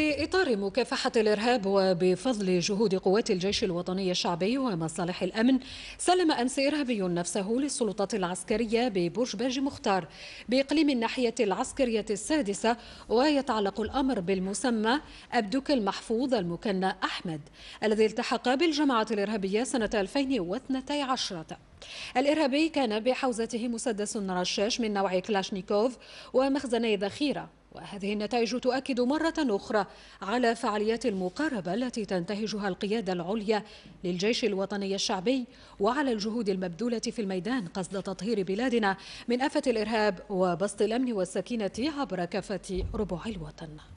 في إطار مكافحة الإرهاب وبفضل جهود قوات الجيش الوطني الشعبي ومصالح الأمن سلم أمس إرهابي نفسه للسلطات العسكرية ببرج باجي مختار بإقليم الناحية العسكرية السادسة ويتعلق الأمر بالمسمى أبدك المحفوظ المكنى أحمد الذي التحق بالجماعة الإرهابية سنة 2012 الإرهابي كان بحوزته مسدس رشاش من نوع كلاشنيكوف ومخزني ذخيرة وهذه النتائج تؤكد مرة أخرى على فعاليات المقاربة التي تنتهجها القيادة العليا للجيش الوطني الشعبي وعلى الجهود المبذولة في الميدان قصد تطهير بلادنا من آفة الإرهاب وبسط الأمن والسكينة عبر كافة ربوع الوطن